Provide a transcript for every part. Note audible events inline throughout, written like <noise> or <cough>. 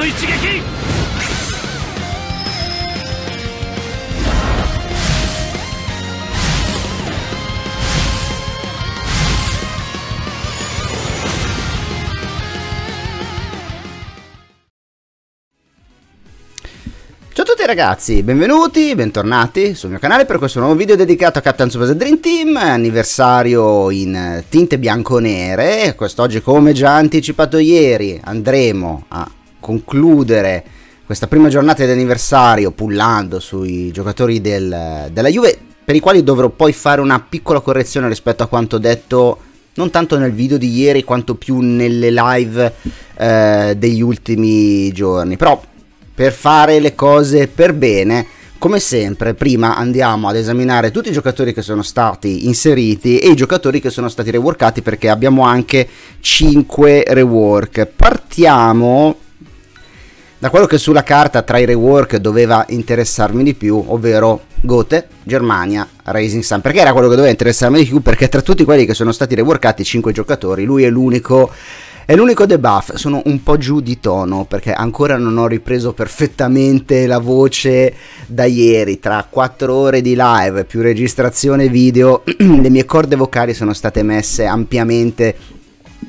の一撃 Ciao a tutti ragazzi, benvenuti, bentornati sul mio canale per questo nuovo video dedicato a Captain Tsubasa Dream Team, anniversario in tinte bianco-nere, quest'oggi come già anticipato ieri andremo a concludere questa prima giornata di anniversario pullando sui giocatori del, della Juve, per i quali dovrò poi fare una piccola correzione rispetto a quanto detto non tanto nel video di ieri quanto più nelle live eh, degli ultimi giorni. Però per fare le cose per bene, come sempre, prima andiamo ad esaminare tutti i giocatori che sono stati inseriti e i giocatori che sono stati reworkati perché abbiamo anche 5 rework. Partiamo da quello che sulla carta tra i rework doveva interessarmi di più, ovvero Gote, Germania, Racing Sun, perché era quello che doveva interessarmi di più, perché tra tutti quelli che sono stati reworkati 5 giocatori, lui è l'unico è l'unico debuff, sono un po' giù di tono perché ancora non ho ripreso perfettamente la voce da ieri, tra 4 ore di live più registrazione video, <clears throat> le mie corde vocali sono state messe ampiamente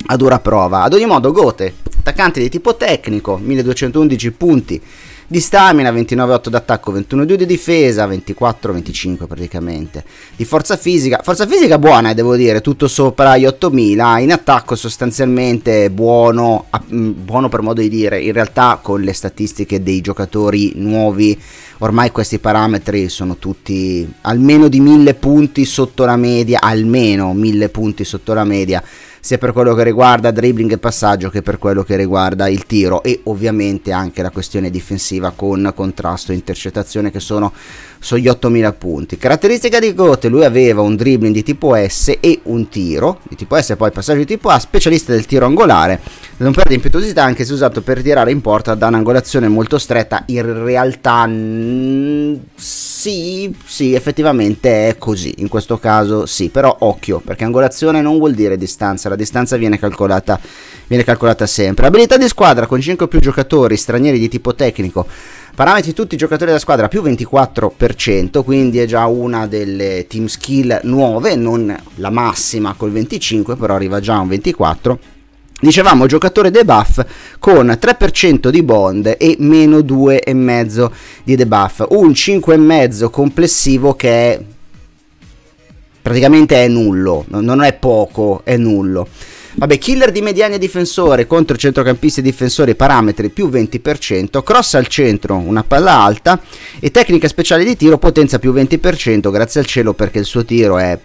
a dura prova. Ad ogni modo, Gote, attaccante di tipo tecnico, 1211 punti di stamina, 29,8 d'attacco, 21,2 di difesa, 24-25 praticamente. Di forza fisica, forza fisica buona eh, devo dire, tutto sopra gli 8000, in attacco sostanzialmente buono, mm, buono per modo di dire, in realtà con le statistiche dei giocatori nuovi ormai questi parametri sono tutti almeno di 1000 punti sotto la media, almeno 1000 punti sotto la media sia per quello che riguarda dribbling e passaggio che per quello che riguarda il tiro e ovviamente anche la questione difensiva con contrasto e intercettazione che sono sugli 8000 punti. Caratteristica di Gote, lui aveva un dribbling di tipo S e un tiro di tipo S, e poi passaggio di tipo A, specialista del tiro angolare, non perde impetuosità anche se usato per tirare in porta da un'angolazione molto stretta, in realtà sì, sì, effettivamente è così, in questo caso sì, però occhio, perché angolazione non vuol dire distanza, la distanza viene calcolata, viene calcolata sempre. Abilità di squadra con 5 o più giocatori stranieri di tipo tecnico Parametri tutti i giocatori della squadra più 24%, quindi è già una delle team skill nuove, non la massima col 25, però arriva già a un 24. Dicevamo giocatore debuff con 3% di bond e meno 2,5 di debuff, un 5,5 complessivo che è praticamente è nullo, non è poco, è nullo. Vabbè, killer di mediani e difensore contro centrocampisti e difensori, parametri più 20%, cross al centro, una palla alta e tecnica speciale di tiro potenza più 20%, grazie al cielo perché il suo tiro è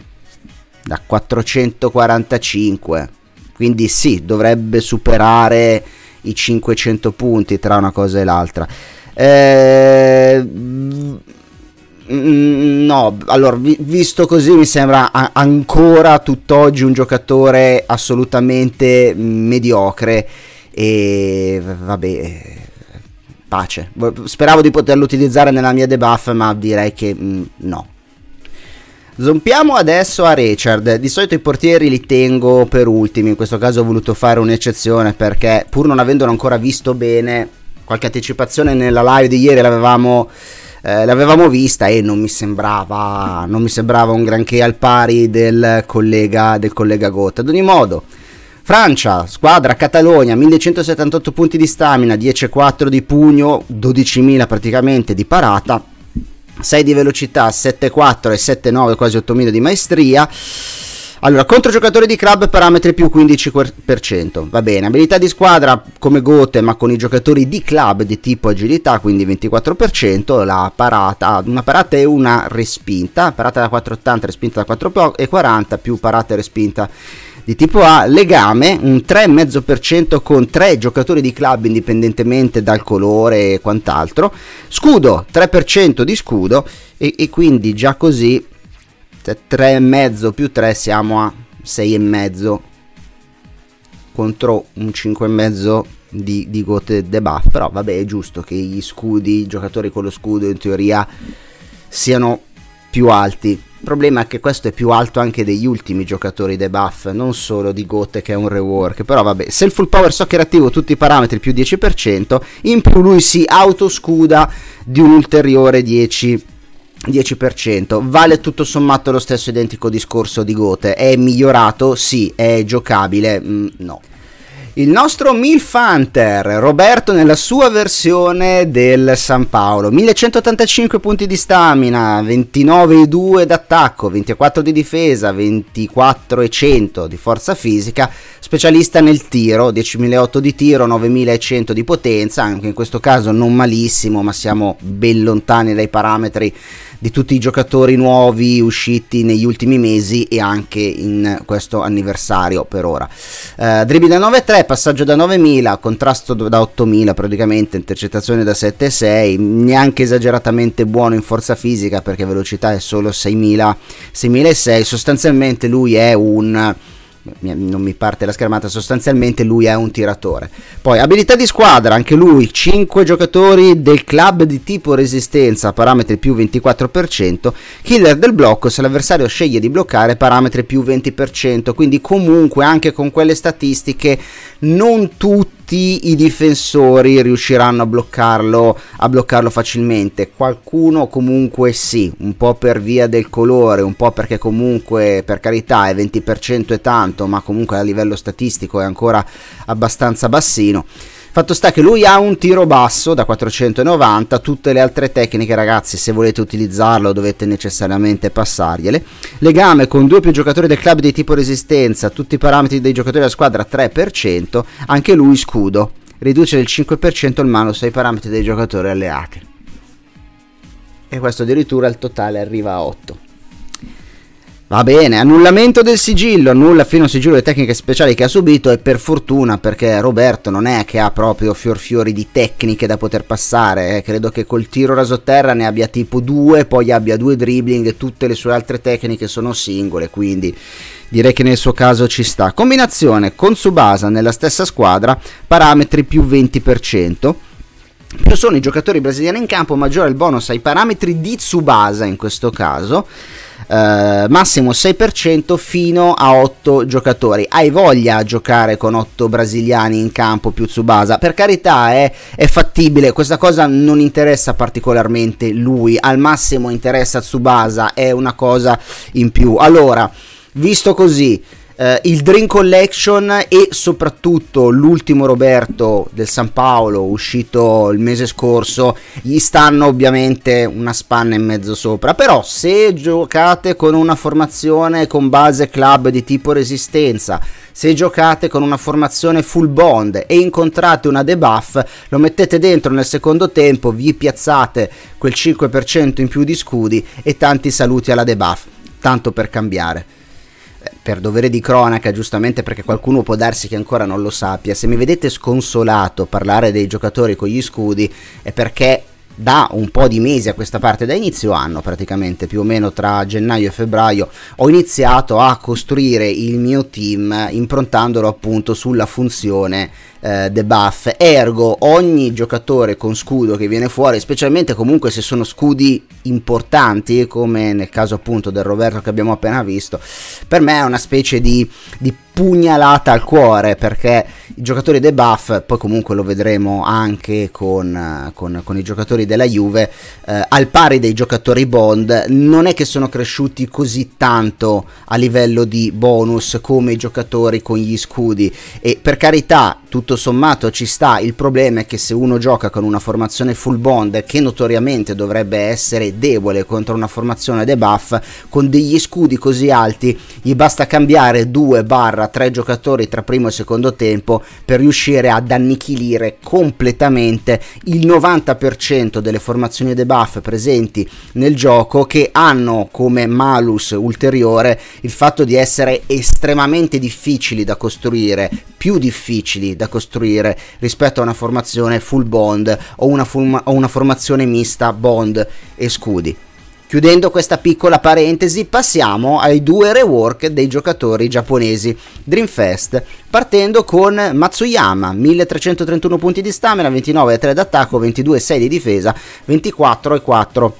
da 445. Quindi sì, dovrebbe superare i 500 punti tra una cosa e l'altra. Ehm... Mm, no, allora, vi, visto così mi sembra a- ancora tutt'oggi un giocatore assolutamente mediocre e vabbè, eh, pace. Speravo di poterlo utilizzare nella mia debuff, ma direi che mh, mm, no. Zompiamo adesso a Richard, di solito i portieri li tengo per ultimi, in questo caso ho voluto fare un'eccezione perché pur non avendolo ancora visto bene, qualche anticipazione nella live di ieri l'avevamo eh, l'avevamo vista e non mi sembrava non mi sembrava un granché al pari del collega, del collega Gotta ad ogni modo Francia, squadra Catalogna, 1178 punti di stamina, 10-4 di pugno, 12.000 praticamente di parata, 6 di velocità, 7-4 e 7-9 quasi 8.000 di maestria. Allora, contro giocatori di club parametri più 15%, va bene. Abilità di squadra come Gote, ma con i giocatori di club di tipo agilità, quindi 24%, la parata, una parata e una respinta, parata da 480, respinta da 440, più parata e respinta di tipo A, legame un 3,5% con 3 giocatori di club indipendentemente dal colore e quant'altro, scudo 3% di scudo e, e quindi già così 3,5 più 3 siamo a 6,5 contro un 5,5 di, di Gote debuff. Però vabbè, è giusto che gli scudi, i giocatori con lo scudo in teoria siano più alti. Il problema è che questo è più alto anche degli ultimi giocatori debuff, non solo di Gote che è un rework. Però vabbè, se il full power è attivo tutti i parametri più 10%, in più lui si autoscuda di un ulteriore 10% 10% vale tutto sommato lo stesso identico discorso di Gote è migliorato sì è giocabile mh, mm, no il nostro Milf Hunter, Roberto nella sua versione del San Paolo, 1185 punti di stamina, 29,2 d'attacco, 24 di difesa, 24,100 di forza fisica, specialista nel tiro, 10.800 di tiro, 9.100 di potenza, anche in questo caso non malissimo, ma siamo ben lontani dai parametri di tutti i giocatori nuovi usciti negli ultimi mesi e anche in questo anniversario per ora. Eh, dribbling da 9.3, passaggio da 9.000, contrasto da 8.000 praticamente, intercettazione da 7.6, neanche esageratamente buono in forza fisica perché velocità è solo 6.000, 6.6, sostanzialmente lui è un non mi parte la schermata, sostanzialmente lui è un tiratore. Poi abilità di squadra, anche lui, 5 giocatori del club di tipo resistenza, parametri più 24%, killer del blocco se l'avversario sceglie di bloccare, parametri più 20%, quindi comunque anche con quelle statistiche non tutti tutti i difensori riusciranno a bloccarlo, a bloccarlo facilmente. Qualcuno comunque sì, un po' per via del colore, un po' perché comunque per carità è 20% è tanto, ma comunque a livello statistico è ancora abbastanza bassino. Fatto sta che lui ha un tiro basso da 490, tutte le altre tecniche ragazzi se volete utilizzarlo dovete necessariamente passargliele. Legame con due più giocatori del club di tipo resistenza, tutti i parametri dei giocatori della squadra 3%, anche lui scudo. Riduce del 5% il malus ai parametri dei giocatori alleati. E questo addirittura il totale arriva a 8. Va bene, annullamento del sigillo, annulla fino al sigillo le tecniche speciali che ha subito e per fortuna perché Roberto non è che ha proprio fior fiori di tecniche da poter passare, eh. credo che col tiro rasoterra ne abbia tipo due, poi abbia due dribbling e tutte le sue altre tecniche sono singole, quindi direi che nel suo caso ci sta. Combinazione con Tsubasa nella stessa squadra, parametri più 20%. Più sono i giocatori brasiliani in campo, maggiore il bonus ai parametri di Tsubasa in questo caso eh, massimo 6% fino a 8 giocatori. Hai voglia a giocare con 8 brasiliani in campo più Tsubasa? Per carità è, è fattibile, questa cosa non interessa particolarmente lui, al massimo interessa Tsubasa, è una cosa in più. Allora, visto così eh, il Dream Collection e soprattutto l'ultimo Roberto del San Paolo uscito il mese scorso gli stanno ovviamente una spanna e mezzo sopra però se giocate con una formazione con base club di tipo resistenza se giocate con una formazione full bond e incontrate una debuff lo mettete dentro nel secondo tempo vi piazzate quel 5% in più di scudi e tanti saluti alla debuff tanto per cambiare per dovere di cronaca, giustamente perché qualcuno può darsi che ancora non lo sappia, se mi vedete sconsolato parlare dei giocatori con gli scudi è perché da un po' di mesi a questa parte, da inizio anno praticamente, più o meno tra gennaio e febbraio, ho iniziato a costruire il mio team improntandolo appunto sulla funzione eh, debuff. Ergo, ogni giocatore con scudo che viene fuori, specialmente comunque se sono scudi importanti, come nel caso appunto del Roberto che abbiamo appena visto, per me è una specie di, di pugnalata al cuore perché i giocatori dei buff, poi comunque lo vedremo anche con, con, con i giocatori della Juve, eh, al pari dei giocatori Bond, non è che sono cresciuti così tanto a livello di bonus come i giocatori con gli scudi e per carità tutto sommato ci sta, il problema è che se uno gioca con una formazione full bond che notoriamente dovrebbe essere debole contro una formazione dei buff, con degli scudi così alti gli basta cambiare 2 barra tre giocatori tra primo e secondo tempo per riuscire ad annichilire completamente il 90% delle formazioni debuff presenti nel gioco che hanno come malus ulteriore il fatto di essere estremamente difficili da costruire, più difficili da costruire rispetto a una formazione full bond o una, o una formazione mista bond e scudi. Chiudendo questa piccola parentesi, passiamo ai due rework dei giocatori giapponesi Dreamfest, partendo con Matsuyama, 1331 punti di stamina, 29,3 d'attacco, 22,6 di difesa, 24,4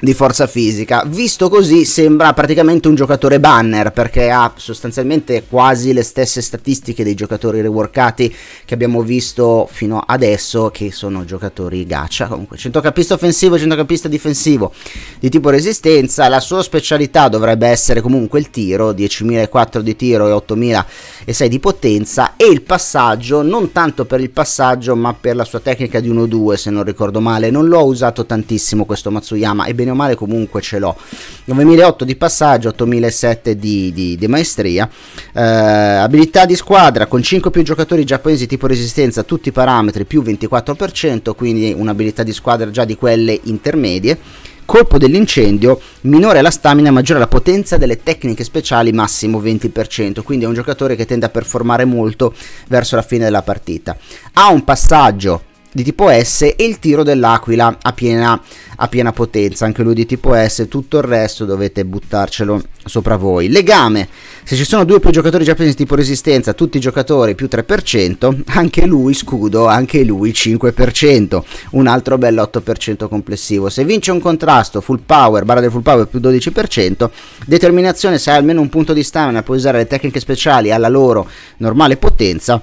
di forza fisica. Visto così sembra praticamente un giocatore banner perché ha sostanzialmente quasi le stesse statistiche dei giocatori reworkati che abbiamo visto fino adesso che sono giocatori gacha comunque centrocampista offensivo, centrocampista difensivo di tipo resistenza, la sua specialità dovrebbe essere comunque il tiro, 10.004 di tiro e 8.006 di potenza e il passaggio, non tanto per il passaggio ma per la sua tecnica di 1-2 se non ricordo male, non l'ho usato tantissimo questo Matsuyama e bene bene o male comunque ce l'ho 9008 di passaggio 8007 di, di, di maestria eh, abilità di squadra con 5 più giocatori giapponesi tipo resistenza tutti i parametri più 24% quindi un'abilità di squadra già di quelle intermedie colpo dell'incendio, minore la stamina, maggiore la potenza delle tecniche speciali, massimo 20%, quindi è un giocatore che tende a performare molto verso la fine della partita. Ha un passaggio di tipo S e il tiro dell'aquila a piena, a piena potenza, anche lui di tipo S, tutto il resto dovete buttarcelo sopra voi. Legame, se ci sono due o più giocatori giapponesi di tipo resistenza, tutti i giocatori più 3%, anche lui scudo, anche lui 5%, un altro bel 8% complessivo. Se vince un contrasto, full power, barra del full power più 12%, determinazione se hai almeno un punto di stamina puoi usare le tecniche speciali alla loro normale potenza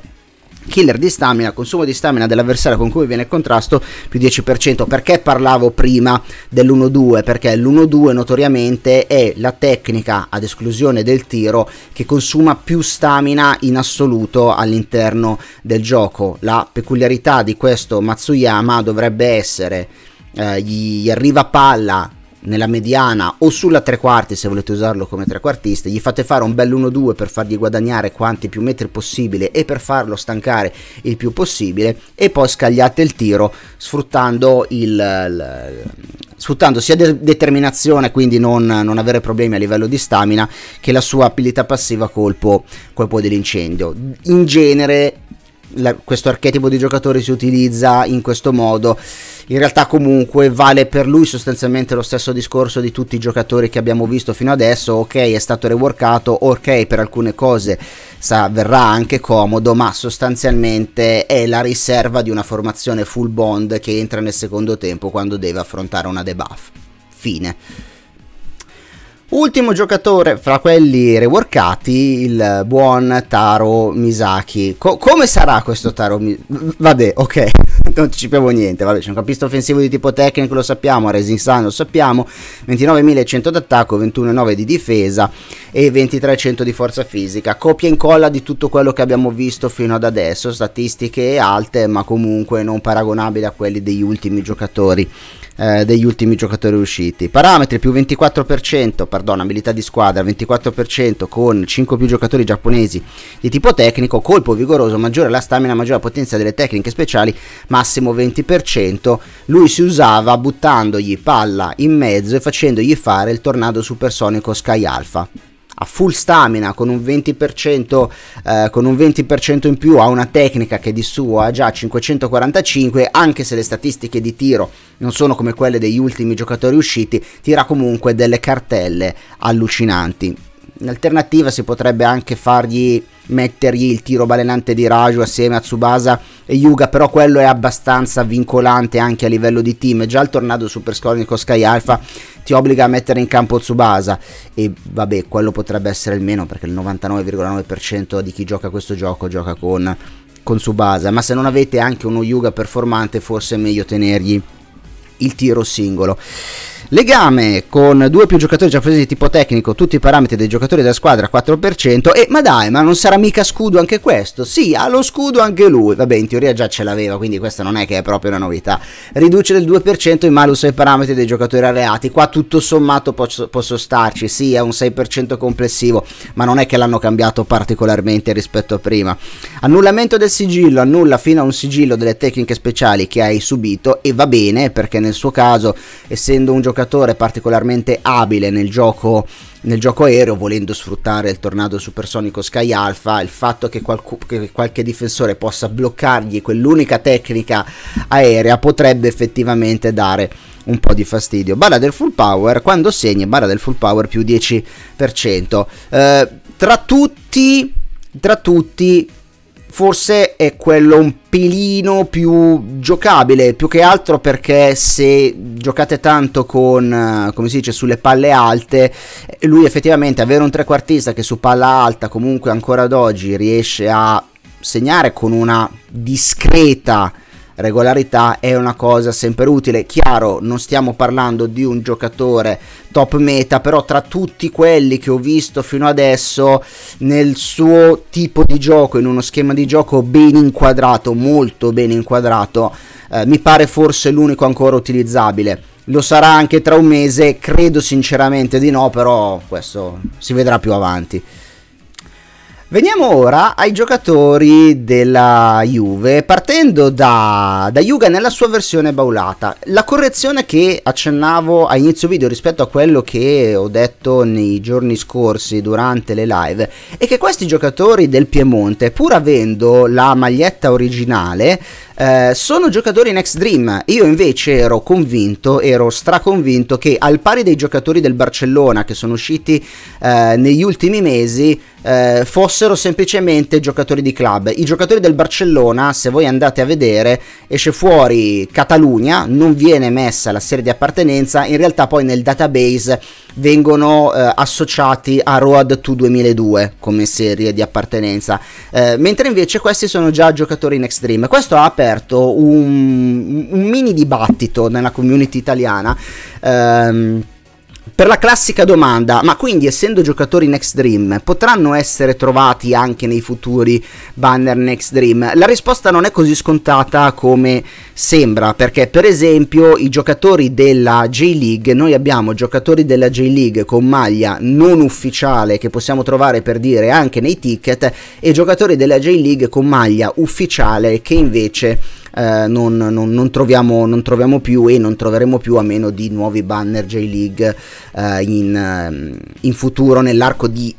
killer di stamina, consumo di stamina dell'avversario con cui viene in contrasto più 10%. Perché parlavo prima dell'1-2? Perché l'1-2 notoriamente è la tecnica ad esclusione del tiro che consuma più stamina in assoluto all'interno del gioco. La peculiarità di questo Matsuyama dovrebbe essere eh, gli arriva palla nella mediana o sulla tre quarti se volete usarlo come trequartista, gli fate fare un bel 1-2 per fargli guadagnare quanti più metri possibile e per farlo stancare il più possibile e poi scagliate il tiro sfruttando il, il sfruttando sia de- determinazione, quindi non, non, avere problemi a livello di stamina, che la sua abilità passiva colpo, colpo dell'incendio. In genere la, questo archetipo di giocatore si utilizza in questo modo. In realtà comunque vale per lui sostanzialmente lo stesso discorso di tutti i giocatori che abbiamo visto fino adesso, ok è stato reworkato, ok per alcune cose sa, verrà anche comodo, ma sostanzialmente è la riserva di una formazione full bond che entra nel secondo tempo quando deve affrontare una debuff. Fine. Ultimo giocatore fra quelli reworkati, il buon Taro Misaki. Co come sarà questo Taro Misaki? Vabbè, ok, <laughs> non ci capiamo niente. Vabbè, c'è un campista offensivo di tipo tecnico, lo sappiamo, Racing Sun lo sappiamo, 29.100 d'attacco, 21.9 di difesa e 23.100 di forza fisica. Copia e incolla di tutto quello che abbiamo visto fino ad adesso, statistiche alte ma comunque non paragonabili a quelli degli ultimi giocatori eh, degli ultimi giocatori usciti. Parametri più 24%, perdona, abilità di squadra 24% con 5 più giocatori giapponesi di tipo tecnico, colpo vigoroso, maggiore la stamina, maggiore la potenza delle tecniche speciali, massimo 20%. Lui si usava buttandogli palla in mezzo e facendogli fare il tornado supersonico Sky Alpha a full stamina con un 20%, eh, con un 20% in più ha una tecnica che di suo ha già 545 anche se le statistiche di tiro non sono come quelle degli ultimi giocatori usciti tira comunque delle cartelle allucinanti in alternativa si potrebbe anche fargli mettergli il tiro balenante di Raju assieme a Tsubasa e Yuga, però quello è abbastanza vincolante anche a livello di team. Già il tornado superscornico Sky Alpha ti obbliga a mettere in campo Tsubasa e vabbè, quello potrebbe essere il meno perché il 99,9% di chi gioca questo gioco gioca con con Tsubasa, ma se non avete anche uno Yuga performante forse è meglio tenergli il tiro singolo. Legame con due o più giocatori giapponesi di tipo tecnico, tutti i parametri dei giocatori della squadra 4%. E ma dai, ma non sarà mica scudo anche questo? Sì, ha lo scudo anche lui. Vabbè, in teoria già ce l'aveva, quindi questa non è che è proprio una novità. Riduce del 2% i malus ai parametri dei giocatori alleati, Qua tutto sommato posso, posso starci. Sì, è un 6% complessivo, ma non è che l'hanno cambiato particolarmente rispetto a prima. Annullamento del sigillo, annulla fino a un sigillo delle tecniche speciali che hai subito e va bene perché nel suo caso, essendo un giocatore giocatore particolarmente abile nel gioco, nel gioco aereo, volendo sfruttare il tornado supersonico Sky Alpha, il fatto che, qualcu- che qualche difensore possa bloccargli quell'unica tecnica aerea potrebbe effettivamente dare un po' di fastidio. Barra del full power, quando segni, barra del full power più 10%. Eh, tra tutti, tra tutti forse è quello un pelino più giocabile, più che altro perché se giocate tanto con, eh, come si dice, sulle palle alte, eh, lui effettivamente avere un trequartista che su palla alta comunque ancora ad oggi riesce a segnare con una discreta regolarità è una cosa sempre utile. Chiaro, non stiamo parlando di un giocatore top meta, però tra tutti quelli che ho visto fino adesso nel suo tipo di gioco, in uno schema di gioco ben inquadrato, molto ben inquadrato, eh, mi pare forse l'unico ancora utilizzabile. Lo sarà anche tra un mese, credo sinceramente di no, però questo si vedrà più avanti. Veniamo ora ai giocatori della Juve, partendo da, da Juve nella sua versione baulata. La correzione che accennavo a inizio video rispetto a quello che ho detto nei giorni scorsi durante le live è che questi giocatori del Piemonte, pur avendo la maglietta originale, eh, sono giocatori in ex Dream. Io invece ero convinto, ero straconvinto che al pari dei giocatori del Barcellona che sono usciti eh, negli ultimi mesi eh, fossero semplicemente giocatori di club. I giocatori del Barcellona, se voi andate a vedere, esce fuori Catalunya, non viene messa la serie di appartenenza, in realtà poi nel database vengono eh, associati a Road to 2002 come serie di appartenenza, eh, mentre invece questi sono già giocatori in Extreme. Questo ha per aperto un, un mini dibattito nella community italiana. Ehm, per la classica domanda, ma quindi essendo giocatori Next Dream, potranno essere trovati anche nei futuri banner Next Dream? La risposta non è così scontata come sembra, perché per esempio i giocatori della J-League, noi abbiamo giocatori della J-League con maglia non ufficiale che possiamo trovare per dire anche nei ticket e giocatori della J-League con maglia ufficiale che invece eh, non, non, non, troviamo, non, troviamo, più e non troveremo più a meno di nuovi banner J-League eh, in, ehm, in futuro nell'arco di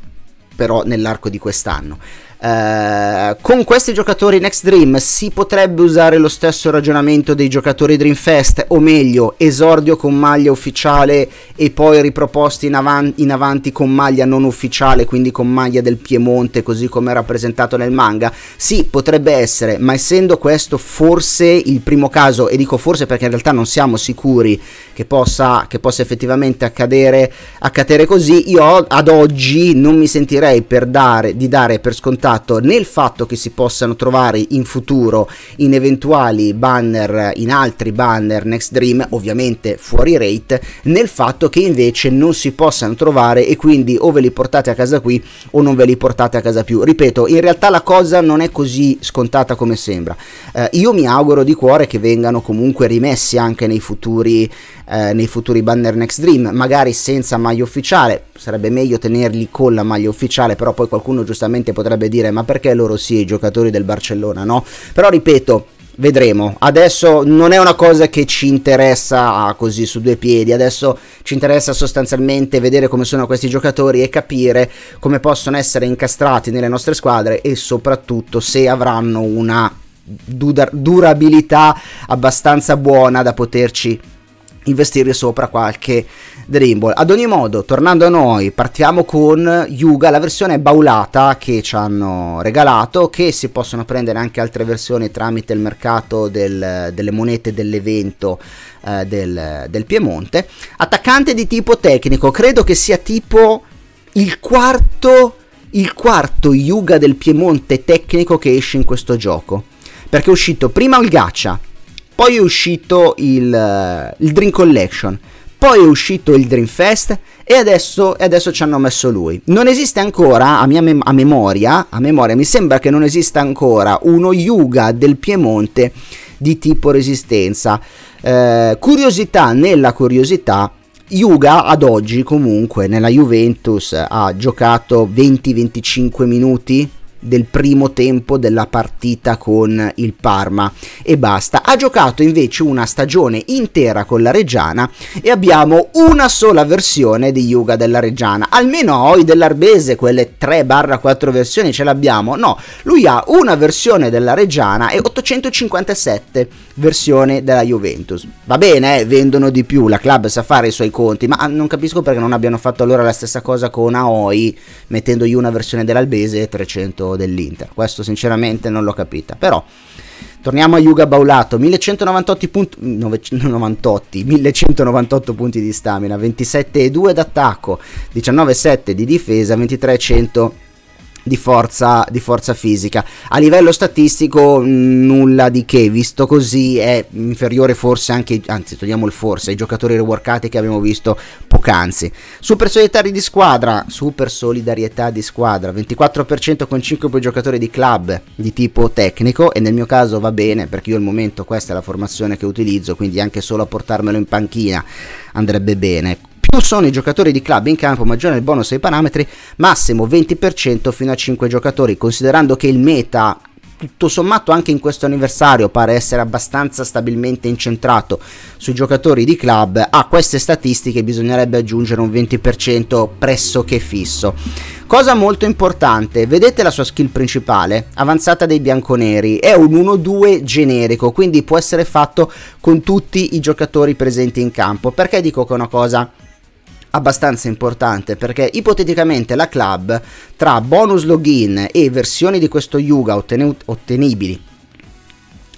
però nell'arco di quest'anno. Eh, con questi giocatori Next Dream si potrebbe usare lo stesso ragionamento dei giocatori Dream Fest, o meglio, esordio con maglia ufficiale e poi riproposti in, avan- in avanti con maglia non ufficiale, quindi con maglia del Piemonte, così come rappresentato nel manga? Sì, potrebbe essere, ma essendo questo forse il primo caso, e dico forse perché in realtà non siamo sicuri che possa, che possa effettivamente accadere, accadere così, io ad oggi non mi sentirei per dare, di dare per scontato stato nel fatto che si possano trovare in futuro in eventuali banner, in altri banner Next Dream, ovviamente fuori rate, nel fatto che invece non si possano trovare e quindi o ve li portate a casa qui o non ve li portate a casa più. Ripeto, in realtà la cosa non è così scontata come sembra. Eh, io mi auguro di cuore che vengano comunque rimessi anche nei futuri eh, nei futuri banner Next Dream, magari senza maglia ufficiale, sarebbe meglio tenerli con la maglia ufficiale, però poi qualcuno giustamente potrebbe dire ma perché loro sì, i giocatori del Barcellona no? Però ripeto, vedremo. Adesso non è una cosa che ci interessa ah, così su due piedi, adesso ci interessa sostanzialmente vedere come sono questi giocatori e capire come possono essere incastrati nelle nostre squadre e soprattutto se avranno una durabilità abbastanza buona da poterci investire sopra qualche Dream Ball. Ad ogni modo, tornando a noi, partiamo con Yuga, la versione baulata che ci hanno regalato, che si possono prendere anche altre versioni tramite il mercato del, delle monete dell'evento eh, del, del Piemonte. Attaccante di tipo tecnico, credo che sia tipo il quarto, il quarto Yuga del Piemonte tecnico che esce in questo gioco. Perché è uscito prima il Gacha, poi è uscito il, eh, il Dream Collection, poi è uscito il Dream Fest e adesso, e adesso, ci hanno messo lui. Non esiste ancora, a, mem- a, memoria, a memoria, mi sembra che non esista ancora uno Yuga del Piemonte di tipo resistenza. Eh, curiosità nella curiosità, Yuga ad oggi comunque nella Juventus ha giocato 20-25 minuti del primo tempo della partita con il Parma e basta. Ha giocato invece una stagione intera con la Reggiana e abbiamo una sola versione di Yuga della Reggiana. Almeno noi dell'Arbese quelle 3-4 versioni ce l'abbiamo. No, lui ha una versione della Reggiana e 857 versione della Juventus. Va bene, eh, vendono di più, la club sa fare i suoi conti, ma non capisco perché non abbiano fatto allora la stessa cosa con Aoi mettendogli una versione dell'Albese e 300 dell'Inter. Questo sinceramente non l'ho capita. Però torniamo a Yuga Baulato, 1198 punti, 998, 1198 <laughs> punti di stamina, 27,2 d'attacco, 19,7 di difesa, 23,100 di forza, di forza, fisica. A livello statistico mm, nulla di che, visto così è inferiore forse anche, anzi togliamo il forse, ai giocatori reworkati che abbiamo visto poc'anzi. Super solidarietà di squadra, super solidarietà di squadra, 24% con 5 giocatori di club di tipo tecnico e nel mio caso va bene perché io al momento questa è la formazione che utilizzo, quindi anche solo a portarmelo in panchina andrebbe bene. Più sono i giocatori di club in campo, maggiore il bonus ai parametri, massimo 20% fino a 5 giocatori, considerando che il meta tutto sommato anche in questo anniversario pare essere abbastanza stabilmente incentrato sui giocatori di club, a queste statistiche bisognerebbe aggiungere un 20% pressoché fisso. Cosa molto importante, vedete la sua skill principale, avanzata dei bianconeri, è un 1-2 generico, quindi può essere fatto con tutti i giocatori presenti in campo. Perché dico che è una cosa abbastanza importante perché ipoteticamente la club tra bonus login e versioni di questo Yuga ottenibili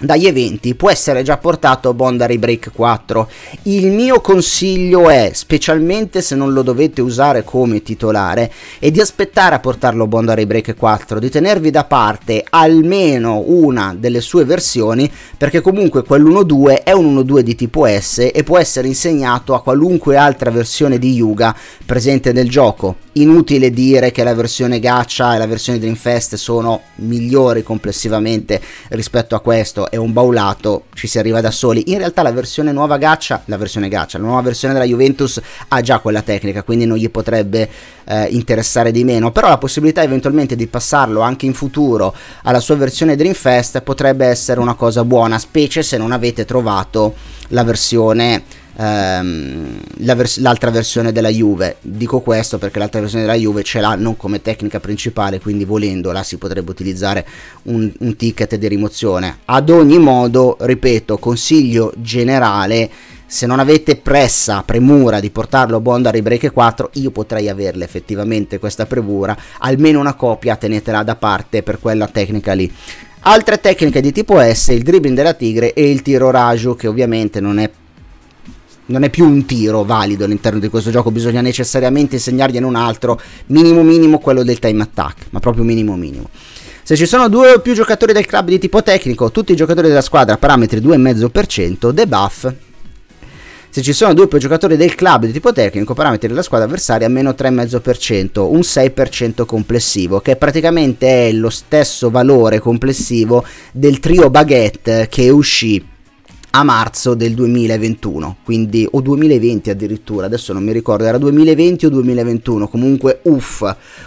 dagli eventi può essere già portato Bondary Break 4. Il mio consiglio è, specialmente se non lo dovete usare come titolare, è di aspettare a portarlo Bondary Break 4, di tenervi da parte almeno una delle sue versioni, perché comunque quell'1-2 è un 1-2 di tipo S e può essere insegnato a qualunque altra versione di Yuga presente nel gioco. Inutile dire che la versione Gacha e la versione Dreamfest sono migliori complessivamente rispetto a questo è un baulato, ci si arriva da soli. In realtà la versione nuova Gaccia, la versione Gaccia, la nuova versione della Juventus ha già quella tecnica, quindi non gli potrebbe eh, interessare di meno, però la possibilità eventualmente di passarlo anche in futuro alla sua versione Dreamfest potrebbe essere una cosa buona, specie se non avete trovato la versione ehm, la vers- l'altra versione della Juve. Dico questo perché l'altra versione della Juve ce l'ha non come tecnica principale, quindi volendola si potrebbe utilizzare un, un ticket di rimozione. Ad ogni modo, ripeto, consiglio generale se non avete pressa, premura di portarlo a Bond a Rebreak 4, io potrei averla effettivamente questa premura, almeno una copia tenetela da parte per quella tecnica lì. Altre tecniche di tipo S, il dribbling della tigre e il tiro raggio, che ovviamente non è non è più un tiro valido all'interno di questo gioco, bisogna necessariamente insegnargliene un altro, minimo minimo quello del time attack, ma proprio minimo minimo. Se ci sono due o più giocatori del club di tipo tecnico, tutti i giocatori della squadra parametri 2,5%, debuff. Se ci sono due o più giocatori del club di tipo tecnico, parametri della squadra avversaria meno 3,5%, un 6% complessivo, che praticamente è lo stesso valore complessivo del trio baguette che uscì a marzo del 2021, quindi o 2020 addirittura, adesso non mi ricordo, era 2020 o 2021, comunque uff,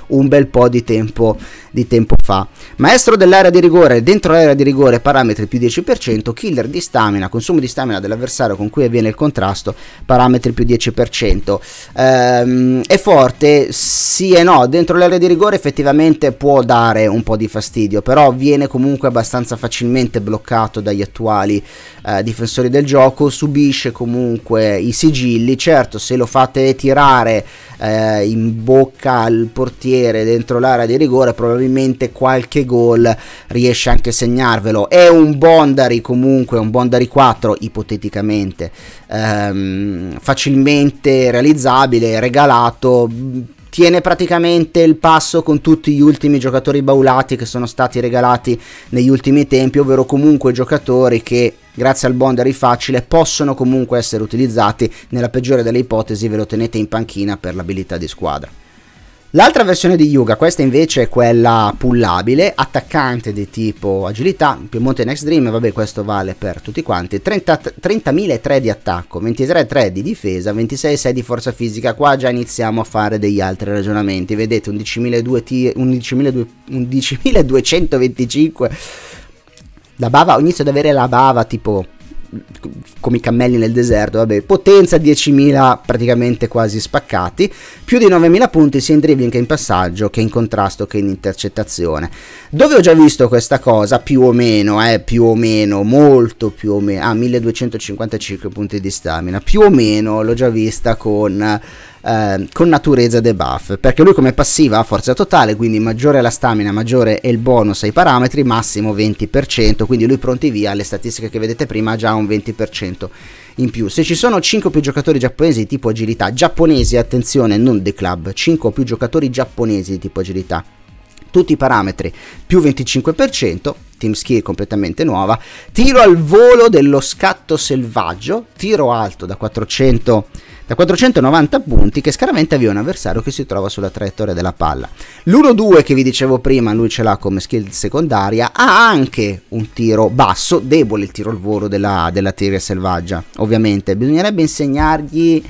un bel po' di tempo, di tempo fa. Maestro dell'area di rigore, dentro l'area di rigore parametri più 10%, killer di stamina, consumo di stamina dell'avversario con cui avviene il contrasto, parametri più 10%. Ehm, è forte? Sì e no, dentro l'area di rigore effettivamente può dare un po' di fastidio, però viene comunque abbastanza facilmente bloccato dagli attuali eh, difensori del gioco subisce comunque i sigilli certo se lo fate tirare eh, in bocca al portiere dentro l'area di rigore probabilmente qualche gol riesce anche a segnarvelo è un Bondari comunque un Bondari 4 ipoteticamente ehm, facilmente realizzabile regalato tiene praticamente il passo con tutti gli ultimi giocatori baulati che sono stati regalati negli ultimi tempi, ovvero comunque giocatori che grazie al bond rifacile possono comunque essere utilizzati, nella peggiore delle ipotesi ve lo tenete in panchina per l'abilità di squadra. L'altra versione di Yuga, questa invece è quella pullabile, attaccante di tipo agilità, Piemonte Next Dream, vabbè questo vale per tutti quanti, 30.003 di attacco, 23.3 di difesa, 26.6 di forza fisica, qua già iniziamo a fare degli altri ragionamenti, vedete 11.225 la bava, inizio ad avere la bava tipo come i cammelli nel deserto, vabbè, potenza 10.000 praticamente quasi spaccati, più di 9.000 punti sia in dribbling che in passaggio, che in contrasto che in intercettazione. Dove ho già visto questa cosa, più o meno, eh, più o meno, molto più o meno, ah, 1255 punti di stamina, più o meno l'ho già vista con eh, con naturezza debuff, perché lui come passiva ha forza totale, quindi maggiore la stamina, maggiore è il bonus ai parametri, massimo 20%, quindi lui pronti via, alle statistiche che vedete prima ha già un 20% in più. Se ci sono 5 o più giocatori giapponesi di tipo agilità, giapponesi attenzione, non The Club, 5 o più giocatori giapponesi di tipo agilità, tutti i parametri più 25%, team skill completamente nuova, tiro al volo dello scatto selvaggio, tiro alto da 400 da 490 punti che scaraventa via un avversario che si trova sulla traiettoria della palla. L'1-2 che vi dicevo prima, lui ce l'ha come skill secondaria, ha anche un tiro basso, debole il tiro al volo della, della teoria selvaggia, ovviamente. Bisognerebbe insegnargli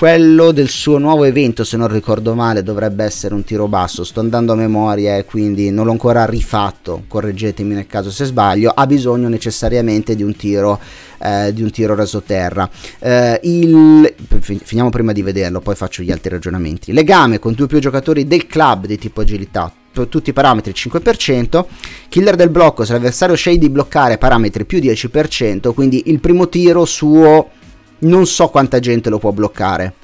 quello del suo nuovo evento, se non ricordo male, dovrebbe essere un tiro basso. Sto andando a memoria e quindi non l'ho ancora rifatto. Correggetemi nel caso se sbaglio. Ha bisogno necessariamente di un tiro, eh, di un tiro raso terra. Eh, il... Finiamo prima di vederlo, poi faccio gli altri ragionamenti. Legame con due o più giocatori del club di tipo agilità tutti i parametri 5%, killer del blocco se l'avversario sceglie di bloccare parametri più 10%, quindi il primo tiro suo non so quanta gente lo può bloccare.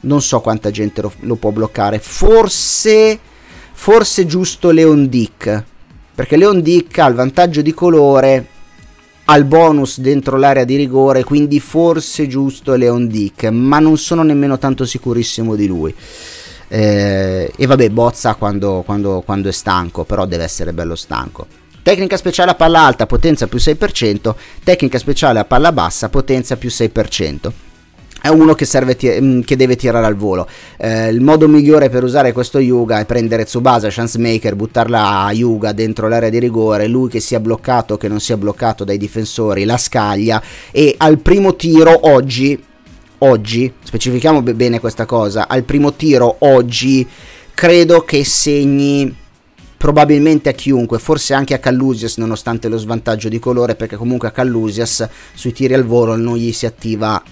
Non so quanta gente lo, lo può bloccare. Forse, forse giusto Leon Dick. Perché Leon Dick ha il vantaggio di colore, ha il bonus dentro l'area di rigore, quindi forse giusto Leon Dick. Ma non sono nemmeno tanto sicurissimo di lui. Eh, e vabbè, bozza quando, quando, quando è stanco, però deve essere bello stanco. Tecnica speciale a palla alta potenza più 6%, tecnica speciale a palla bassa potenza più 6% è uno che, serve, mm, che, deve tirare al volo. Eh, il modo migliore per usare questo Yuga è prendere Tsubasa, chance maker, buttarla a Yuga dentro l'area di rigore, lui che sia bloccato o che non sia bloccato dai difensori, la scaglia e al primo tiro oggi, oggi, specifichiamo bene questa cosa, al primo tiro oggi credo che segni probabilmente a chiunque, forse anche a Callusias nonostante lo svantaggio di colore perché comunque a Callusias sui tiri al volo non gli si attiva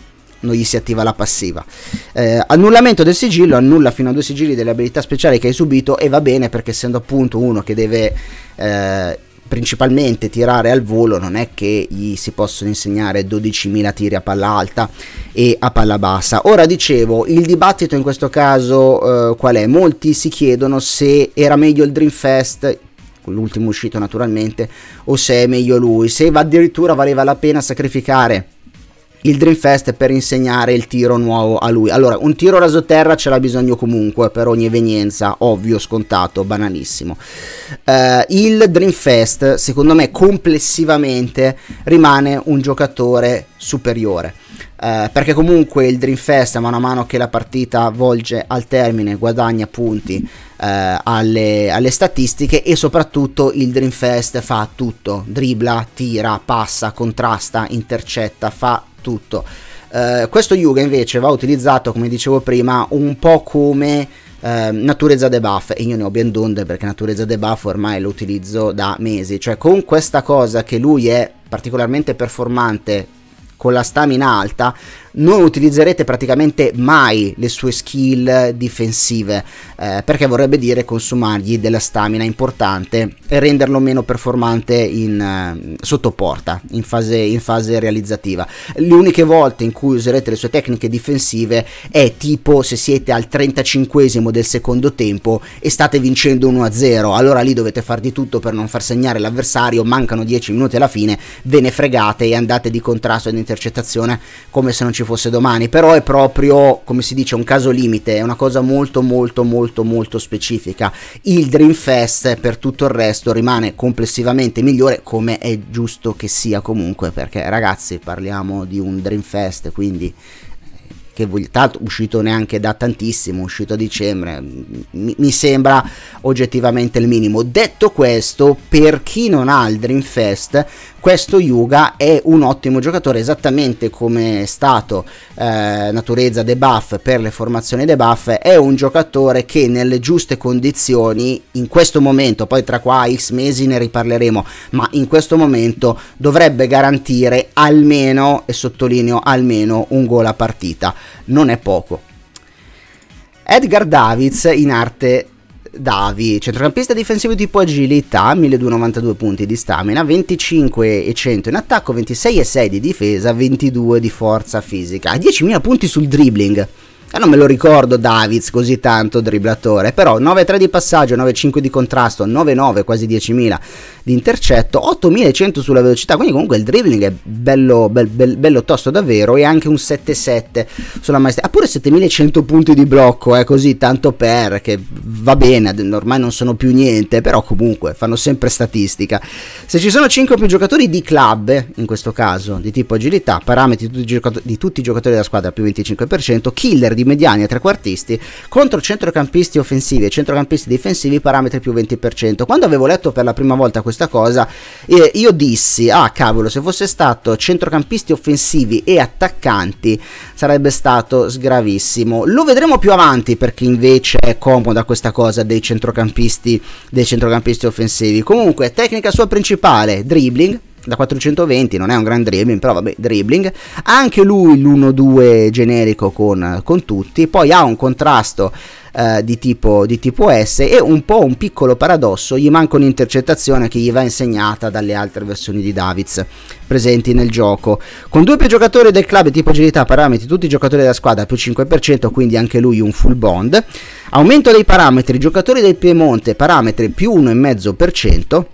non gli si attiva la passiva. Eh, annullamento del sigillo, annulla fino a due sigilli delle abilità speciali che hai subito e va bene perché essendo appunto uno che deve eh, principalmente tirare al volo non è che gli si possono insegnare 12.000 tiri a palla alta e a palla bassa. Ora dicevo, il dibattito in questo caso eh, qual è? Molti si chiedono se era meglio il Dreamfest con l'ultimo uscito naturalmente o se è meglio lui, se addirittura valeva la pena sacrificare il Dream per insegnare il tiro nuovo a lui. Allora, un tiro raso terra ce l'ha bisogno comunque per ogni evenienza, ovvio, scontato, banalissimo. Eh, il Dream secondo me, complessivamente rimane un giocatore superiore. Eh, perché comunque il Dream mano a mano che la partita volge al termine, guadagna punti. Eh, alle, alle, statistiche e soprattutto il Dream fa tutto, dribla, tira, passa, contrasta, intercetta, fa tutto. Uh, questo Yuga invece va utilizzato, come dicevo prima, un po' come uh, naturezza debuff e io ne ho ben d'onde perché naturezza debuff ormai lo utilizzo da mesi, cioè con questa cosa che lui è particolarmente performante con la stamina alta non utilizzerete praticamente mai le sue skill difensive eh, perché vorrebbe dire consumargli della stamina importante e renderlo meno performante in, eh, sotto porta in fase, in fase realizzativa le uniche volte in cui userete le sue tecniche difensive è tipo se siete al 35 del secondo tempo e state vincendo 1-0 allora lì dovete far di tutto per non far segnare l'avversario mancano 10 minuti alla fine ve ne fregate e andate di contrasto ed intercettazione come se non ci ci fosse domani, però è proprio, come si dice, un caso limite, è una cosa molto molto molto molto specifica. Il Dream Fest per tutto il resto rimane complessivamente migliore come è giusto che sia comunque, perché ragazzi parliamo di un Dream Fest, quindi eh, che voglio, tanto uscito neanche da tantissimo, uscito a dicembre, mi, mi, sembra oggettivamente il minimo. Detto questo, per chi non ha il Dream Fest, questo Yuga è un ottimo giocatore esattamente come è stato eh, Naturezza debuff per le formazioni debuff è un giocatore che nelle giuste condizioni in questo momento poi tra qua x mesi ne riparleremo ma in questo momento dovrebbe garantire almeno e sottolineo almeno un gol a partita non è poco Edgar Davids in arte Davi, centrocampista difensivo tipo agilità, 1292 punti di stamina, 25 e 100 in attacco, 26 e 6 di difesa, 22 di forza fisica. 10.000 punti sul dribbling che non me lo ricordo Davids così tanto dribblatore, però 9-3 di passaggio, 9-5 di contrasto, 9-9 quasi 10.000 di intercetto, 8.100 sulla velocità, quindi comunque il dribbling è bello, bel, bel, bello tosto davvero e anche un 7-7 sulla maestria, ha pure 7.100 punti di blocco, eh, così tanto per, che va bene, ormai non sono più niente, però comunque fanno sempre statistica. Se ci sono 5 o più giocatori di club, in questo caso di tipo agilità, parametri di tutti i giocatori della squadra più 25%, killer di di mediani e trequartisti contro centrocampisti offensivi e centrocampisti difensivi parametri più 20%. Quando avevo letto per la prima volta questa cosa eh, io dissi ah cavolo se fosse stato centrocampisti offensivi e attaccanti sarebbe stato sgravissimo. Lo vedremo più avanti perché invece è comoda questa cosa dei centrocampisti, dei centrocampisti offensivi. Comunque tecnica sua principale dribbling da 420 non è un gran dribbling, però vabbè, dribbling. Anche lui l'1-2 generico con, con tutti, poi ha un contrasto eh, di, tipo, di, tipo, S e un po' un piccolo paradosso, gli manca un'intercettazione che gli va insegnata dalle altre versioni di Davids presenti nel gioco. Con due più giocatori del club tipo agilità, parametri, tutti i giocatori della squadra più 5%, quindi anche lui un full bond. Aumento dei parametri, giocatori del Piemonte, parametri più 1,5%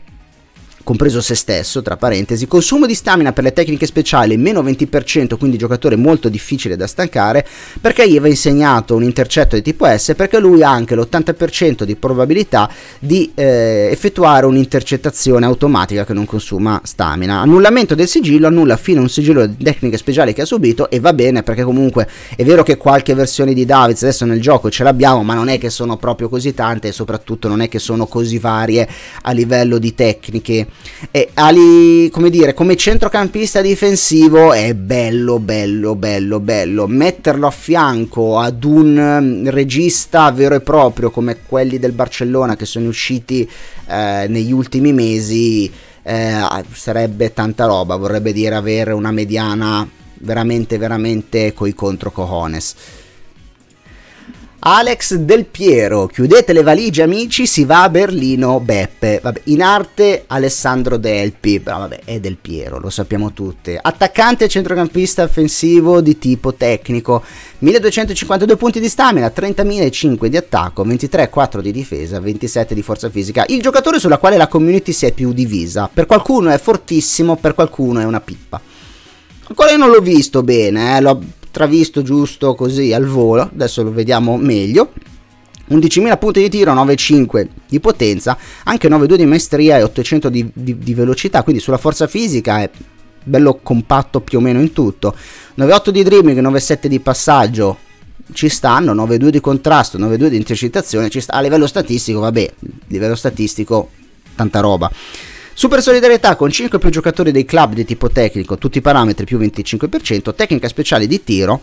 compreso se stesso, tra parentesi, consumo di stamina per le tecniche speciali meno 20%, quindi giocatore molto difficile da stancare, perché gli aveva insegnato un intercetto di tipo S, perché lui ha anche l'80% di probabilità di eh, effettuare un'intercettazione automatica che non consuma stamina. Annullamento del sigillo, annulla fino a un sigillo di tecniche speciali che ha subito e va bene perché comunque è vero che qualche versione di Davids adesso nel gioco ce l'abbiamo, ma non è che sono proprio così tante e soprattutto non è che sono così varie a livello di tecniche e Ali, come dire, come centrocampista difensivo è bello, bello, bello, bello. Metterlo a fianco ad un mm, regista vero e proprio come quelli del Barcellona che sono usciti eh, negli ultimi mesi eh, ah, sarebbe tanta roba. Vorrebbe dire avere una mediana veramente, veramente coi contro cojones. Alex Del Piero, chiudete le valigie amici, si va a Berlino, Beppe. Vabbè, in arte Alessandro Delpi, però vabbè, è Del Piero, lo sappiamo tutti. Attaccante centrocampista offensivo di tipo tecnico, 1252 punti di stamina, 30.005 di attacco, 23,4 di difesa, 27 di forza fisica. Il giocatore sulla quale la community si è più divisa. Per qualcuno è fortissimo, per qualcuno è una pippa. Ancora io non l'ho visto bene, eh, l'ho travisto giusto così al volo, adesso lo vediamo meglio. 11.000 punti di tiro, 9.5 di potenza, anche 9.2 di maestria e 800 di, di, di velocità, quindi sulla forza fisica è bello compatto più o meno in tutto. 9.8 di dreaming, 9.7 di passaggio, ci stanno 9.2 di contrasto, 9.2 di intercettazione, ci sta a livello statistico, vabbè, livello statistico tanta roba. Super solidarietà con 5 più giocatori dei club di tipo tecnico, tutti i parametri più 25%, tecnica speciale di tiro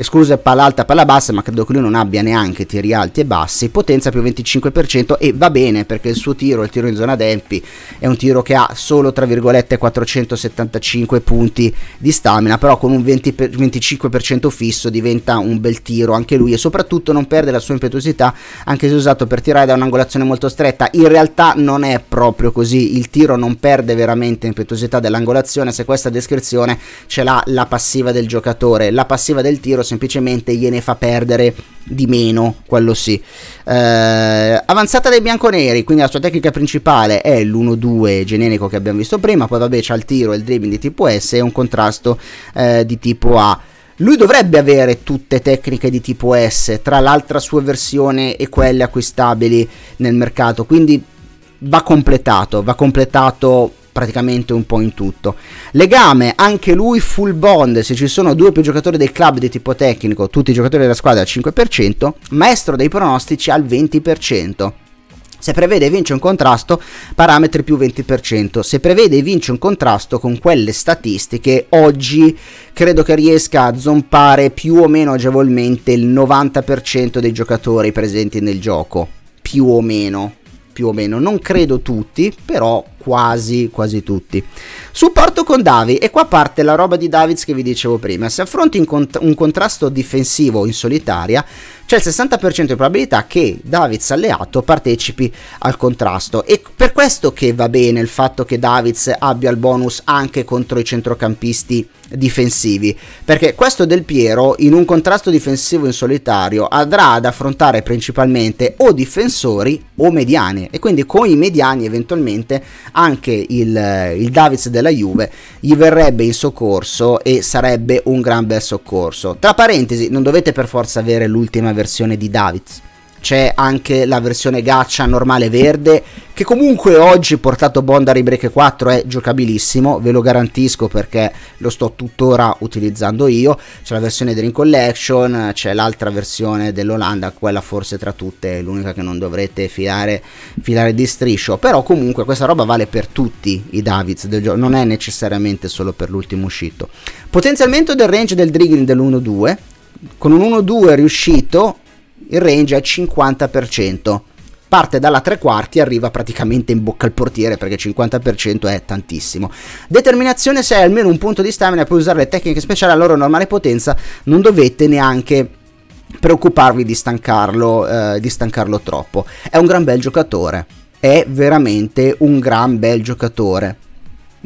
escluse palla alta, e palla bassa, ma credo che lui non abbia neanche tiri alti e bassi, potenza più 25% e va bene perché il suo tiro, il tiro in zona d'empi, è un tiro che ha solo tra virgolette 475 punti di stamina, però con un 20 25% fisso diventa un bel tiro anche lui e soprattutto non perde la sua impetuosità anche se usato per tirare da un'angolazione molto stretta, in realtà non è proprio così, il tiro non perde veramente impetuosità dell'angolazione, se questa descrizione ce l'ha la passiva del giocatore, la passiva del tiro semplicemente gliene fa perdere di meno, quello sì. Eh, avanzata dei bianconeri, quindi la sua tecnica principale è l'1-2 generico che abbiamo visto prima, poi vabbè c'ha il tiro e il dribbling di tipo S e un contrasto eh, di tipo A. Lui dovrebbe avere tutte tecniche di tipo S, tra l'altra sua versione e quelle acquistabili nel mercato, quindi va completato, va completato praticamente un po' in tutto. Legame, anche lui full bond, se ci sono due o più giocatori del club di tipo tecnico, tutti i giocatori della squadra al 5%, maestro dei pronostici al 20%. Se prevede e vince un contrasto, parametri più 20%. Se prevede e vince un contrasto con quelle statistiche, oggi credo che riesca a zompare più o meno agevolmente il 90% dei giocatori presenti nel gioco. Più o meno, più o meno. Non credo tutti, però quasi, quasi tutti. Supporto con Davi e qua parte la roba di Davids che vi dicevo prima. Se affronti cont- un contrasto difensivo in solitaria, c'è il 60% di probabilità che Davids alleato partecipi al contrasto. E per questo che va bene il fatto che Davids abbia il bonus anche contro i centrocampisti difensivi, perché questo Del Piero in un contrasto difensivo in solitario andrà ad affrontare principalmente o difensori o mediani. e quindi con i mediani eventualmente anche il, il Davids della Juve gli verrebbe in soccorso e sarebbe un gran bel soccorso. Tra parentesi, non dovete per forza avere l'ultima versione di Davids c'è anche la versione gaccia normale verde che comunque oggi portato Bond a Rebreak 4 è giocabilissimo, ve lo garantisco perché lo sto tuttora utilizzando io, c'è la versione Dream Collection, c'è l'altra versione dell'Olanda, quella forse tra tutte è l'unica che non dovrete filare, filare di striscio, però comunque questa roba vale per tutti i Davids del gioco, non è necessariamente solo per l'ultimo uscito. Potenzialmente del range del Driggling dell'1-2, con un 1-2 riuscito il range è 50%. Parte dalla tre quarti e arriva praticamente in bocca al portiere perché 50% è tantissimo. Determinazione se hai almeno un punto di stamina puoi usare le tecniche speciali alla loro normale potenza, non dovete neanche preoccuparvi di stancarlo, eh, di stancarlo troppo. È un gran bel giocatore, è veramente un gran bel giocatore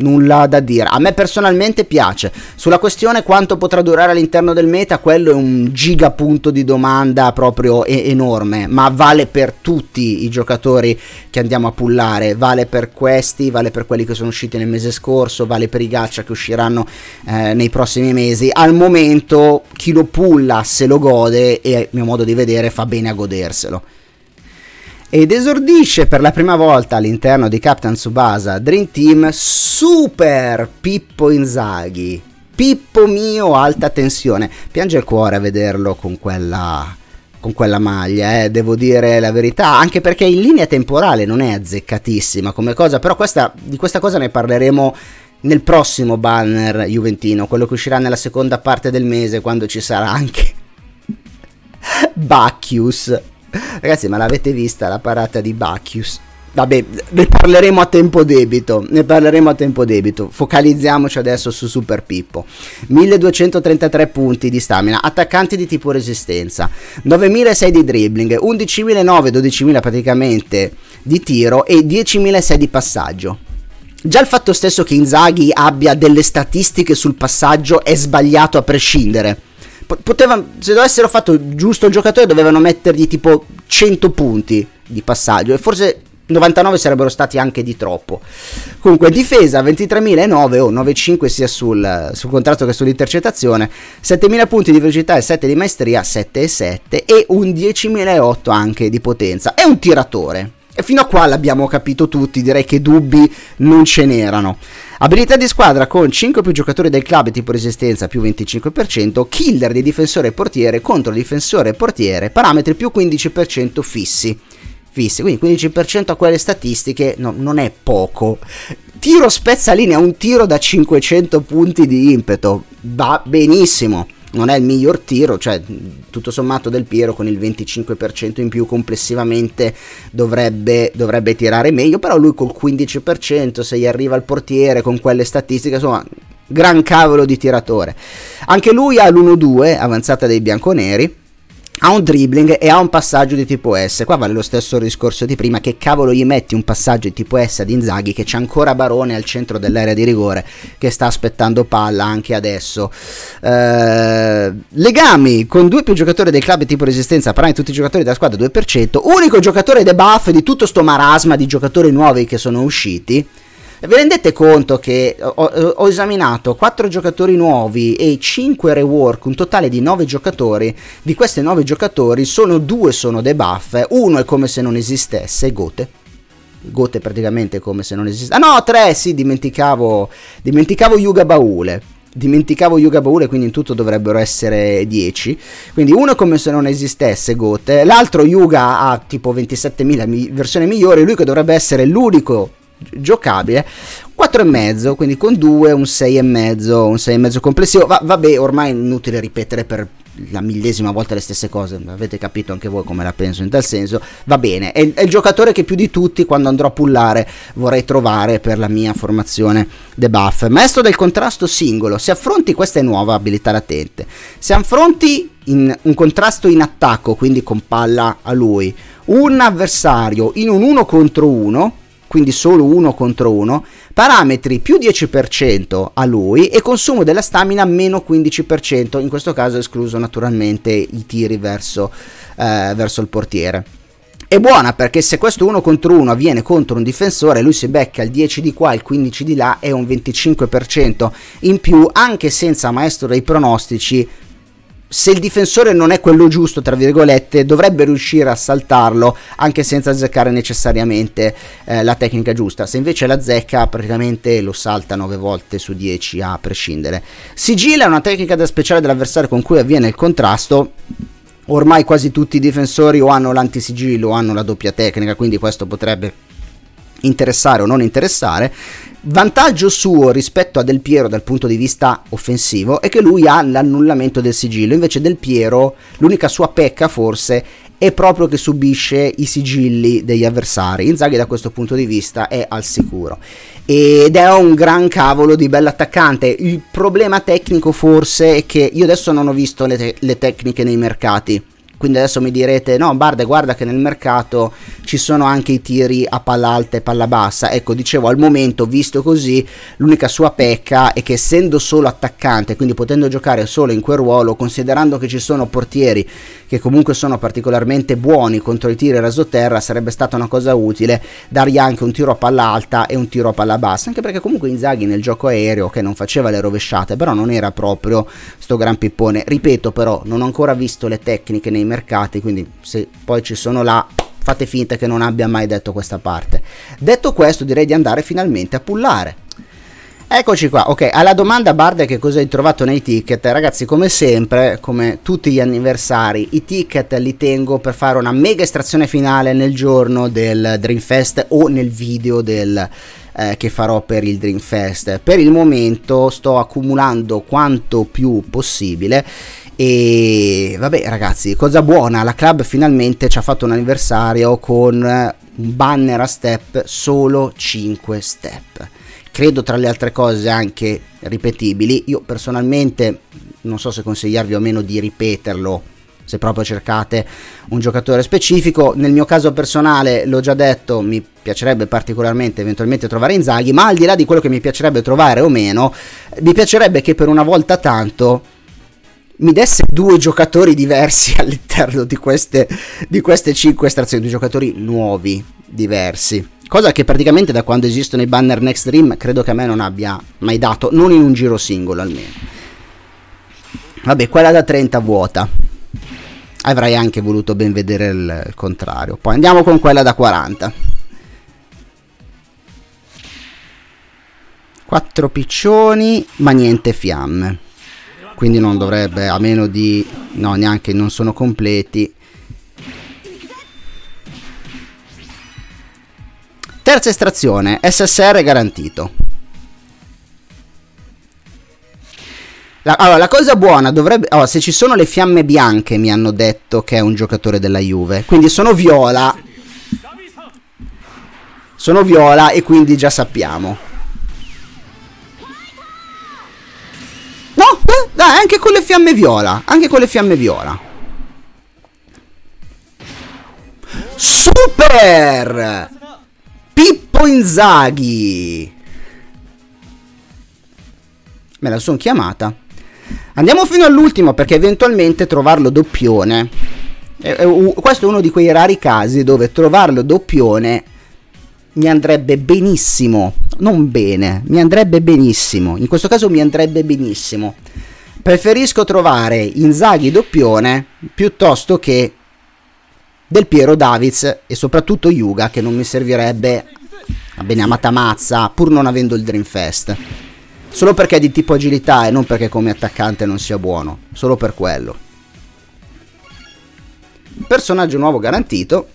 nulla da dire. A me personalmente piace. Sulla questione quanto potrà durare all'interno del meta, quello è un gigapunto di domanda proprio enorme, ma vale per tutti i giocatori che andiamo a pullare, vale per questi, vale per quelli che sono usciti nel mese scorso, vale per i gaccia che usciranno eh, nei prossimi mesi. Al momento chi lo pulla se lo gode e a mio modo di vedere fa bene a goderselo ed esordisce per la prima volta all'interno di Captain Tsubasa Dream Team Super Pippo Inzaghi. Pippo mio, alta tensione. Piange il cuore a vederlo con quella con quella maglia, eh, devo dire la verità, anche perché in linea temporale non è azzeccatissima come cosa, però questa, di questa cosa ne parleremo nel prossimo banner juventino, quello che uscirà nella seconda parte del mese, quando ci sarà anche <laughs> Bacchius Ragazzi, ma l'avete vista la parata di Bacchius? Vabbè, ne parleremo a tempo debito, ne parleremo a tempo debito. Focalizziamoci adesso su Super Pippo. 1233 punti di stamina, Attaccante di tipo resistenza, 9006 di dribbling, 11009, 12000 praticamente di tiro e 10006 di passaggio. Già il fatto stesso che Inzaghi abbia delle statistiche sul passaggio è sbagliato a prescindere poteva, se dovessero fatto giusto il giocatore dovevano mettergli tipo 100 punti di passaggio e forse 99 sarebbero stati anche di troppo. Comunque, difesa 23.009 o oh, 9.5 sia sul, sul, contratto che sull'intercettazione, 7.000 punti di velocità e 7 di maestria, 7,7 e un 10.008 anche di potenza. È un tiratore, e fino a qua l'abbiamo capito tutti, direi che dubbi non ce n'erano. Abilità di squadra con 5 più giocatori del club tipo resistenza più 25%, killer di difensore e portiere contro difensore e portiere, parametri più 15% fissi. fissi. Quindi 15% a quelle statistiche no, non è poco. Tiro spezzalinea, un tiro da 500 punti di impeto, va benissimo non è il miglior tiro, cioè tutto sommato Del Piero con il 25% in più complessivamente dovrebbe, dovrebbe tirare meglio, però lui col 15% se gli arriva il portiere con quelle statistiche, insomma gran cavolo di tiratore. Anche lui ha l'1-2, avanzata dei bianconeri, ha un dribbling e ha un passaggio di tipo S. Qua vale lo stesso discorso di prima, che cavolo gli metti un passaggio di tipo S ad Inzaghi che c'è ancora Barone al centro dell'area di rigore che sta aspettando palla anche adesso. Eh, legami con due più giocatori del club tipo resistenza, parlando di tutti i giocatori della squadra 2%, unico giocatore debuff di tutto sto marasma di giocatori nuovi che sono usciti. Vi rendete conto che ho, ho esaminato 4 giocatori nuovi e 5 rework, un totale di 9 giocatori. Di questi 9 giocatori solo 2 sono debuff, uno è come se non esistesse, Gote. Gote praticamente come se non esistesse. Ah no, 3, sì, dimenticavo, dimenticavo Yuga Baule dimenticavo Yuga Baule, quindi in tutto dovrebbero essere 10. Quindi uno è come se non esistesse Gote, l'altro Yuga ha tipo 27.000 mi- versioni migliori, lui che dovrebbe essere l'unico giocabile 4,5 quindi con 2 un 6,5 un 6,5 complessivo Va, vabbè ormai è inutile ripetere per la millesima volta le stesse cose avete capito anche voi come la penso in tal senso va bene è, è il giocatore che più di tutti quando andrò a pullare vorrei trovare per la mia formazione debuff maestro del contrasto singolo se affronti questa è nuova abilità latente se affronti in un contrasto in attacco quindi con palla a lui un avversario in un 1 contro 1 quindi solo uno contro uno, parametri più 10% a lui e consumo della stamina meno 15%, in questo caso escluso naturalmente i tiri verso, eh, verso il portiere è buona perché se questo 1 contro 1 avviene contro un difensore lui si becca il 10 di qua, e il 15 di là e un 25% in più anche senza maestro dei pronostici se il difensore non è quello giusto, tra virgolette, dovrebbe riuscire a saltarlo anche senza azzeccare necessariamente eh, la tecnica giusta. Se invece la zecca, praticamente lo salta 9 volte su 10 a prescindere. Sigilla è una tecnica da speciale dell'avversario con cui avviene il contrasto ormai quasi tutti i difensori o hanno l'antisigillo o hanno la doppia tecnica, quindi questo potrebbe interessare o non interessare. Vantaggio suo rispetto a Del Piero dal punto di vista offensivo è che lui ha l'annullamento del sigillo, invece Del Piero l'unica sua pecca forse è proprio che subisce i sigilli degli avversari. Inzaghi da questo punto di vista è al sicuro ed è un gran cavolo di bell'attaccante. Il problema tecnico forse è che io adesso non ho visto le, te- le tecniche nei mercati quindi adesso mi direte, no Barde guarda che nel mercato ci sono anche i tiri a palla alta e palla bassa. Ecco, dicevo, al momento, visto così, l'unica sua pecca è che essendo solo attaccante, quindi potendo giocare solo in quel ruolo, considerando che ci sono portieri che comunque sono particolarmente buoni contro i tiri rasoterra, sarebbe stata una cosa utile dargli anche un tiro a palla alta e un tiro a palla bassa, anche perché comunque Inzaghi nel gioco aereo che non faceva le rovesciate, però non era proprio sto gran pippone. Ripeto però, non ho ancora visto le tecniche nei mercati, quindi se poi ci sono là fate finta che non abbia mai detto questa parte. Detto questo, direi di andare finalmente a pullare. Eccoci qua, ok, alla domanda Barde che cosa hai trovato nei ticket, ragazzi come sempre, come tutti gli anniversari, i ticket li tengo per fare una mega estrazione finale nel giorno del Dreamfest o nel video del, eh, che farò per il Dreamfest. Per il momento sto accumulando quanto più possibile e vabbè ragazzi, cosa buona, la club finalmente ci ha fatto un anniversario con un banner a step, solo 5 step credo tra le altre cose anche ripetibili. Io personalmente non so se consigliarvi o meno di ripeterlo se proprio cercate un giocatore specifico. Nel mio caso personale, l'ho già detto, mi piacerebbe particolarmente eventualmente trovare Inzaghi, ma al di là di quello che mi piacerebbe trovare o meno, mi piacerebbe che per una volta tanto mi desse due giocatori diversi <laughs> all'interno di queste, di queste cinque estrazioni, due giocatori nuovi, diversi cosa che praticamente da quando esistono i banner Next Dream credo che a me non abbia mai dato, non in un giro singolo almeno. Vabbè, quella da 30 vuota. Avrei anche voluto ben vedere il, contrario. Poi andiamo con quella da 40. 4 piccioni, ma niente fiamme. Quindi non dovrebbe, a meno di... No, neanche, non sono completi Terza estrazione, SSR garantito. La, allora, la cosa buona dovrebbe... Oh, se ci sono le fiamme bianche mi hanno detto che è un giocatore della Juve. Quindi sono viola. Sono viola e quindi già sappiamo. No, eh, dai, anche con le fiamme viola. Anche con le fiamme viola. Super! Pippo Inzaghi. Me la sono chiamata. Andiamo fino all'ultimo perché eventualmente trovarlo doppione. Questo è uno di quei rari casi dove trovarlo doppione mi andrebbe benissimo. Non bene, mi andrebbe benissimo. In questo caso mi andrebbe benissimo. Preferisco trovare Inzaghi doppione piuttosto che del Piero Davids e soprattutto Yuga che non mi servirebbe a bene amata mazza pur non avendo il Dreamfest. Solo perché è di tipo agilità e non perché come attaccante non sia buono, solo per quello. Personaggio nuovo garantito.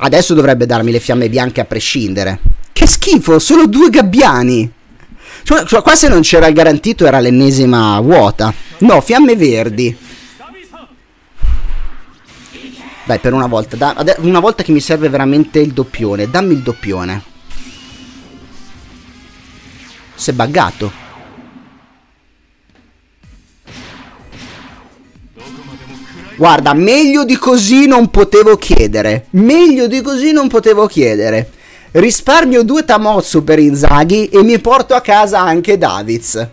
Adesso dovrebbe darmi le fiamme bianche a prescindere. Che schifo, solo due gabbiani. Cioè, cioè qua se non c'era il garantito era l'ennesima vuota. No, fiamme verdi. Dai, per una volta. Da, una volta che mi serve veramente il doppione. Dammi il doppione. Si è buggato. Guarda, meglio di così non potevo chiedere. Meglio di così non potevo chiedere. Risparmio due Tamotsu per Inzaghi e mi porto a casa anche Davids.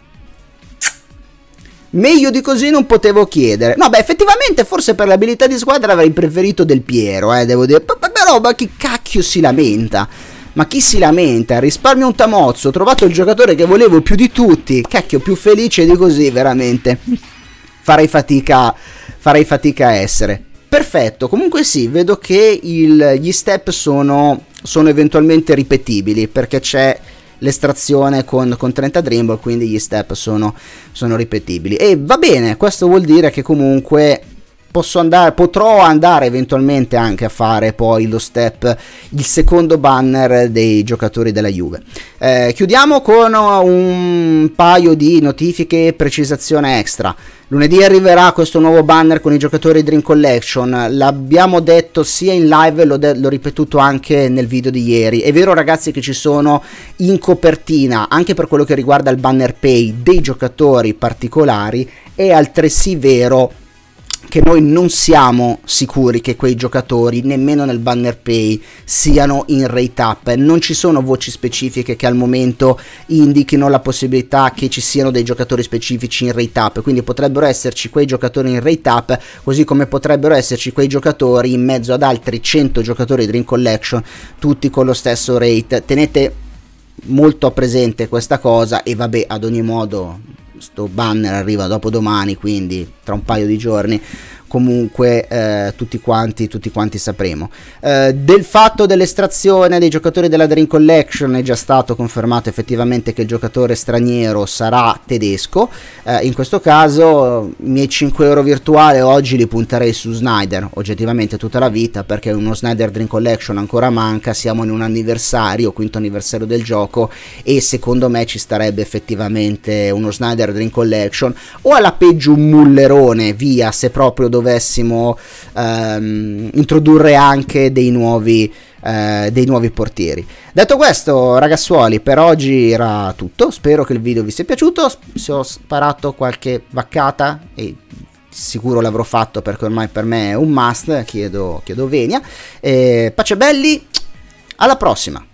Meglio di così non potevo chiedere. No, beh, effettivamente forse per l'abilità di squadra avrei preferito Del Piero, eh, devo dire. Però, ma chi cacchio si lamenta? Ma chi si lamenta? Risparmio un tamozzo, ho trovato il giocatore che volevo più di tutti. Cacchio, più felice di così, veramente. farei fatica, farei fatica a essere. Perfetto, comunque sì, vedo che il, gli step sono, sono eventualmente ripetibili perché c'è l'estrazione con, con 30 Dreamball, quindi gli step sono, sono ripetibili. E va bene, questo vuol dire che comunque posso andare, potrò andare eventualmente anche a fare poi lo step, il secondo banner dei giocatori della Juve. Eh, chiudiamo con un paio di notifiche e precisazione extra. Lunedì arriverà questo nuovo banner con i giocatori Dream Collection, l'abbiamo detto sia in live, l'ho, de- l'ho ripetuto anche nel video di ieri. È vero ragazzi che ci sono in copertina, anche per quello che riguarda il banner pay, dei giocatori particolari, è altresì vero che noi non siamo sicuri che quei giocatori, nemmeno nel banner pay, siano in rate up. Non ci sono voci specifiche che al momento indichino la possibilità che ci siano dei giocatori specifici in rate up, quindi potrebbero esserci quei giocatori in rate up, così come potrebbero esserci quei giocatori in mezzo ad altri 100 giocatori Dream Collection, tutti con lo stesso rate. Tenete molto presente questa cosa e vabbè ad ogni modo sto banner arriva dopo domani, quindi tra un paio di giorni comunque eh, tutti, quanti, tutti, quanti, sapremo. Eh, del fatto dell'estrazione dei giocatori della Dream Collection è già stato confermato effettivamente che il giocatore straniero sarà tedesco, eh, in questo caso i miei 5 euro virtuali oggi li punterei su Snyder, oggettivamente tutta la vita perché uno Snyder Dream Collection ancora manca, siamo in un anniversario, quinto anniversario del gioco e secondo me ci starebbe effettivamente uno Snyder Dream Collection o alla peggio un mullerone via se proprio dovesse dovessimo ehm, introdurre anche dei nuovi, eh, dei nuovi portieri. Detto questo, ragazzuoli, per oggi era tutto. Spero che il video vi sia piaciuto. Se ho sparato qualche vaccata e sicuro l'avrò fatto perché ormai per me è un must, chiedo, chiedo venia. Eh, pace belli, alla prossima!